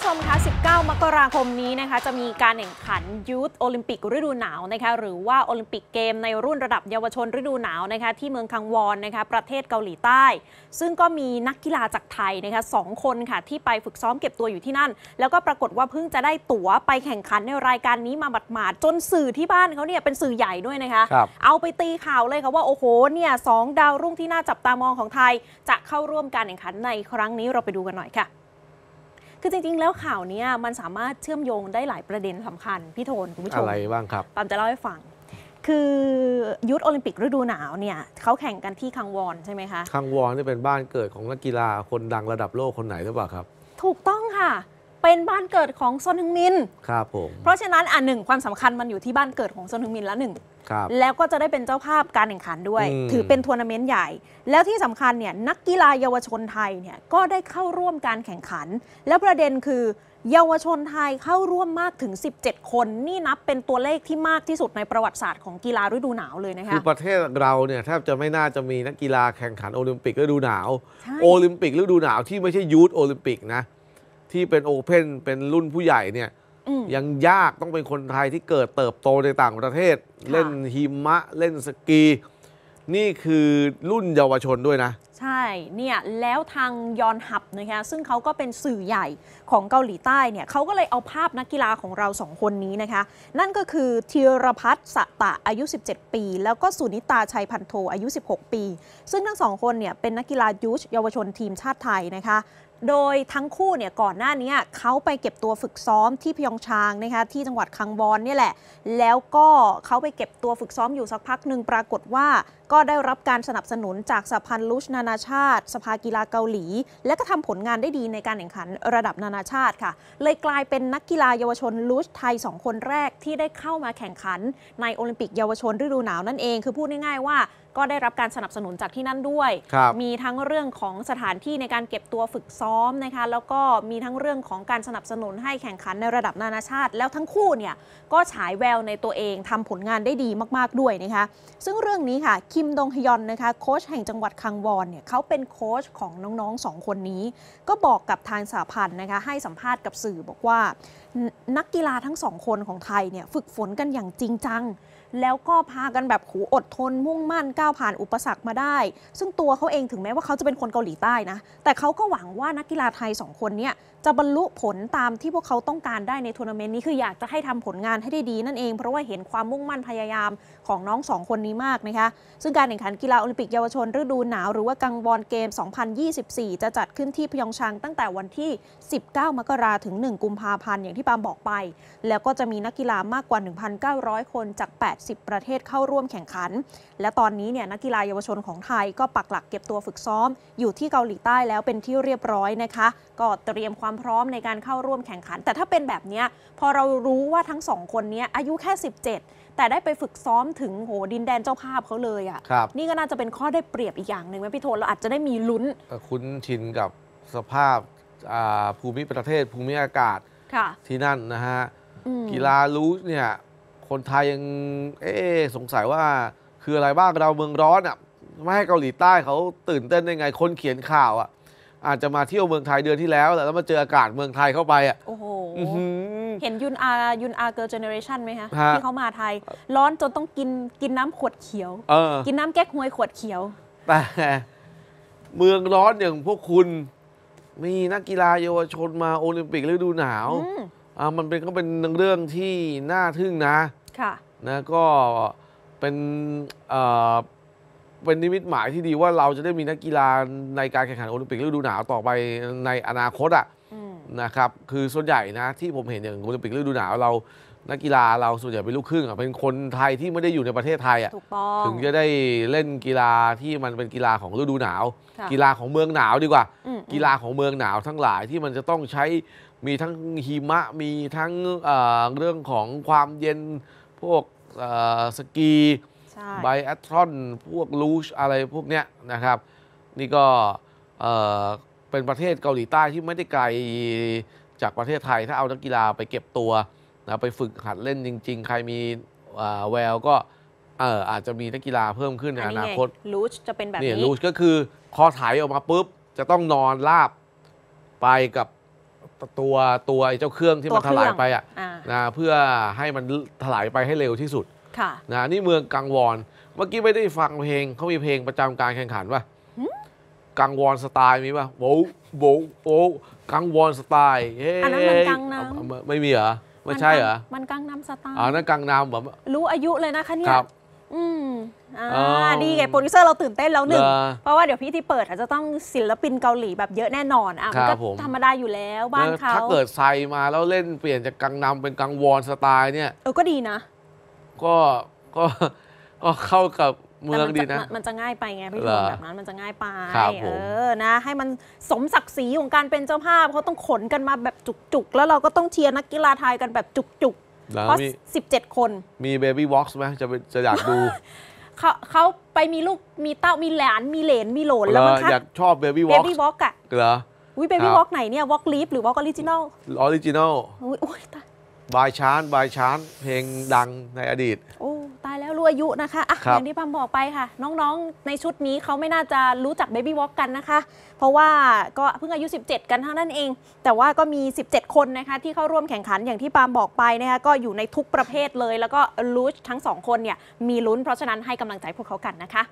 ผู้ชมคะ19 มกราคมนี้นะคะ จะมีการแข่งขันยูทโอลิมปิกฤดูหนาวนะคะ หรือว่าโอลิมปิกเกมในรุ่นระดับเยาวชนฤดูหนาวนะคะ ที่เมืองคังวอนนะคะ ประเทศเกาหลีใต้ ซึ่งก็มีนักกีฬาจากไทยนะคะสคนค่ะ ที่ไปฝึกซ้อมเก็บตัวอยู่ที่นั่น แล้วก็ปรากฏว่าเพิ่งจะได้ตั๋วไปแข่งขันในรายการนี้มาหมาดๆ จนสื่อที่บ้านเขาเนี่ยเป็นสื่อใหญ่ด้วยนะคะ เอาไปตีข่าวเลยค่ะว่าโอ้โห เนี่ยสดาวรุ่งที่น่าจับตามองของไทย จะเข้าร่วมการแข่งขันในครั้งนี้เราไปดูกันหน่อยค่ะคือจริง ๆ แล้วข่าวนี้มันสามารถเชื่อมโยงได้หลายประเด็นสำคัญ พี่โทนคุณผู้ชม อะไรบ้างครับตามจะเล่าให้ฟัง คือยุทธโอลิมปิกฤดูหนาวเนี่ยเขาแข่งกันที่คังวอนใช่ไหมคะคังวอนนี่เป็นบ้านเกิดของนักกีฬาคนดังระดับโลกคนไหนหรือเปล่าครับ ถูกต้องค่ะเป็นบ้านเกิดของซนฮึงมินครับผมเพราะฉะนั้นอ่ะหนึ่งความสำคัญมันอยู่ที่บ้านเกิดของซนฮึงมินละหนึ่งครับแล้วก็จะได้เป็นเจ้าภาพการแข่งขันด้วย ถือเป็นทัวร์นาเมนต์ใหญ่ แล้วที่สำคัญเนี่ยนักกีฬาเยาวชนไทยเนี่ยก็ได้เข้าร่วมการแข่งขัน แล้วประเด็นคือ เยาวชนไทยเข้าร่วมมากถึง 17 คนนี่นับเป็นตัวเลขที่มากที่สุดในประวัติศาสตร์ของกีฬาฤดูหนาวเลยนะคะคือประเทศเราเนี่ยแทบจะไม่น่าจะมีนักกีฬาแข่งขันโอลิมปิกฤดูหนาว โอลิมปิกฤดูหนาวที่ไม่ใช่ยูทโอลิมปิกนะที่เป็นโอเพนเป็นรุ่นผู้ใหญ่เนี่ยยังยากต้องเป็นคนไทยที่เกิดเติบโตในต่างประเทศเล่นหิมะเล่นสกี นี่คือรุ่นเยาวชนด้วยนะ ใช่เนี่ยแล้วทางยอนหับนะคะซึ่งเขาก็เป็นสื่อใหญ่ของเกาหลีใต้เนี่ยเขาก็เลยเอาภาพนักกีฬาของเราสองคนนี้นะคะ นั่นก็คือธีรพัฒน์สะตะอายุ 17 ปี แล้วก็สุนิตาชัย พันโทอายุ 16 ปี ซึ่งทั้งสองคนเนี่ยเป็นนักกีฬายูชเยาวชนทีมชาติไทยนะคะโดยทั้งคู่เนี่ยก่อนหน้านี้เขาไปเก็บตัวฝึกซ้อมที่พยองชางนะคะที่จังหวัดคังบอนนี่แหละ แล้วก็เขาไปเก็บตัวฝึกซ้อมอยู่สักพักหนึ่งปรากฏว่าก็ได้รับการสนับสนุนจากสหพันธ์ลุชนานาชาติ สภากีฬาเกาหลี และก็ทำผลงานได้ดีในการแข่งขันระดับนานาชาติค่ะ เลยกลายเป็นนักกีฬาเยาวชนลุชไทย 2 คนแรกที่ได้เข้ามาแข่งขันในโอลิมปิกเยาวชนฤดูหนาวนั่นเองคือพูดง่ายๆว่าก็ได้รับการสนับสนุนจากที่นั่นด้วย มีทั้งเรื่องของสถานที่ในการเก็บตัวฝึกซ้อมนะคะ แล้วก็มีทั้งเรื่องของการสนับสนุนให้แข่งขันในระดับนานาชาติ แล้วทั้งคู่เนี่ยก็ฉายแววในตัวเองทำผลงานได้ดีมาก ๆ ด้วยนะคะ ซึ่งเรื่องนี้ค่ะ คิม ดงฮยอน นะคะโค้ชแห่งจังหวัดคังวอน เนี่ยเขาเป็นโค้ชของน้องๆสองคนนี้ ก็บอกกับทางสาพันธ์นะคะให้สัมภาษณ์กับสื่อบอกว่า นักกีฬาทั้งสองคนของไทยเนี่ยฝึกฝนกันอย่างจริงจังแล้วก็พากันแบบหูอดทนมุ่งมั่นก้าวผ่านอุปสรรคมาได้ ซึ่งตัวเขาเองถึงแม้ว่าเขาจะเป็นคนเกาหลีใต้นะ แต่เขาก็หวังว่านักกีฬาไทย 2 คนเนี่ยจะบรรลุผลตามที่พวกเขาต้องการได้ในทัวร์นาเมนต์นี้คืออยากจะให้ทำผลงานให้ได้ดีนั่นเองเพราะว่าเห็นความมุ่งมั่นพยายามของน้องสองคนนี้มากนะคะซึ่งการแข่งขันกีฬาโอลิมปิกเยาวชน ฤดูหนาว หรือว่ากังวอนเกม 2024 จะจัดขึ้นที่พยองชางตั้งแต่วันที่ 19 มกราถึง 1 กุมภาพันธ์อย่างที่ปามบอกไป แล้วก็จะมีนักกีฬามากกว่า 1,900 คนจาก 80 ประเทศเข้าร่วมแข่งขัน และตอนนี้เนี่ยนักกีฬาเยาวชนของไทยก็ปักหลักเก็บตัวฝึกซ้อม อยู่ที่เกาหลีใต้แล้วเป็นที่เรียบร้อยนะคะ ก็เตรียมความความพร้อมในการเข้าร่วมแข่งขัน แต่ถ้าเป็นแบบนี้พอเรารู้ว่าทั้งสองคนนี้อายุแค่ 17 แต่ได้ไปฝึกซ้อมถึงโหดินแดนเจ้าภาพเขาเลยอะ่ะนี่ก็น่าจะเป็นข้อได้เปรียบอีกอย่างหนึ่งไหมพี่โทนเราอาจจะได้มีลุ้น คุ้นชินกับสภาพภูมิประเทศภูมิอากาศ ที่นั่นนะฮะกีฬารู้เนี่ยคนไทยยังเอ๊สงสัยว่าคืออะไรบ้างเราเมืองร้อนอ่ะไม่ให้เกาหลีใต้เขาตื่นเต้นได้ไงคนเขียนข่าวอ่ะอาจจะมาเที่ยวเมืองไทยเดือนที่แล้ว แล้วมาเจออากาศเมืองไทยเข้าไปอ่ะโอ้โหเห็นยุนอายุนอาเกิร์ลเจเนอเรชันไหมคะฮะที่เขามาไทย ร้อนจนต้องกินกินน้ำขวดเขียวกินน้ำแก๊กฮวยขวดเขียวแต่เมืองร้อนอย่างพวกคุณ มีนักกีฬาเยาวชนมาโอลิมปิกฤดูหนาวอมอ่ามันเป็นก็เป็นเรื่องที่น่าทึ่งนะ ค่ะ นะก็เป็นเอ่อเป็นนิมิตหมายที่ดีว่าเราจะได้มีนักกีฬาในการแข่งขันโอลิมปิกฤดูหนาว ต่อไปในอนาคตอ่ะนะครับคือส่วนใหญ่นะที่ผมเห็นอย่างโอลิมปิกฤดูหนาวเรา นักกีฬาเราส่วนใหญ่เป็นลูกครึ่งอ่ะเป็นคนไทยที่ไม่ได้อยู่ในประเทศไทยอ่ะถึงจะได้เล่นกีฬาที่มันเป็นกีฬาของฤดูหนาว กีฬาของเมืองหนาวดีกว่า กีฬาของเมืองหนาว ทั้งหลายที่มันจะต้องใช้มีทั้งหิมะมีทั้งเรื่องของความเย็นพวกสกีไบแอทรอน พวกลูชอะไรพวกเนี้ยนะครับ นี่ก็เป็นประเทศเกาหลีใต้ ที่ไม่ได้ไกล จากประเทศไทย ถ้าเอานักกีฬาไปเก็บตัวนะไปฝึกหัดเล่นจริงๆ ใครมีแวว ก็อาจจะมีนักกีฬาเพิ่มขึ้นในอนาคตลูชจะเป็นแบบนี้ลูชก็คือ คอถ่ายออกมาปุ๊บ จะต้องนอนราบไปกับตัวตัวเจ้าเครื่องที่มันถลายไปอ่ะนะเพื่อให้มันถลายไปให้เร็วที่สุดค่ะนะนี่เมืองกังวอน เมื่อกี้ไม่ได้ฟังเพลง เขามีเพลงประจำการแข่งขันป่ะกังวอนสไตล์มีป่ะโว้โว้โว้กังวอนสไตล์เฮ้อันนั้นมันกังน้ำไม่มีเหรอไม่ใช่เหรอมันกังน้ำสไตล์อ๋อนั่นกังน้ำแบบรู้อายุเลยนะคะเนี่ยอืมอ่าดีไงโปรดิวเซอร์เราตื่นเต้นแล้วหนึ่งเพราะว่าเดี๋ยวพี่ที่เปิดอาจจะต้องศิลปินเกาหลีแบบเยอะแน่นอนอ่ะก็ธรรมดาอยู่แล้วบ้านเขาถ้าเกิดไซมาแล้วเล่นเปลี่ยนจากกังนำเป็นกังวอนสไตล์เนี่ยเออก็ดีนะก็ก็ก็เข้ากับเมืองดีนะมันจะง่ายไปไงพี่ชมแบบนั้นมันจะง่ายไป เออนะ ให้มันสมศักดิ์ศรีของการเป็นเจ้าภาพเขาต้องขนกันมาแบบจุกๆ แล้วเราก็ต้องเชียร์นักกีฬาไทยกันแบบจุกๆ เพราะสิบเจ็ดคนมีเบบี้วอล์กไหมจะจะอยากดูเขาเขาไปมีลูกมีเต้ามีหลาน มีเหลน มีโหลนแล้วมั้งคะอยากชอบเบบี้วอล์กเบบี้วอล์กอะเหรออุ้ยเบบี้วอล์กไหนเนี่ยวอล์กลีฟหรือวอล์กออริจินอลออริจินอลอุ้ยตายบายชานบายชาน เพลงดังในอดีต โอ้ตายแล้วรู้อายุนะคะอ่ะอย่างที่พัมบอกไปค่ะ น้องๆ ในชุดนี้เขาไม่น่าจะรู้จักเบบี้วอล์กกันนะคะ เพราะว่าก็เพิ่งอายุ 17 กันเท่านั้นเอง แต่ว่าก็มี 17 คนนะคะ ที่เข้าร่วมแข่งขันอย่างที่ปามบอกไปนะคะก็อยู่ในทุกประเภทเลย แล้วก็รู้ทั้ง 2 คนเนี่ยมีลุ้นเพราะฉะนั้นให้กำลังใจพวกเขากันนะคะ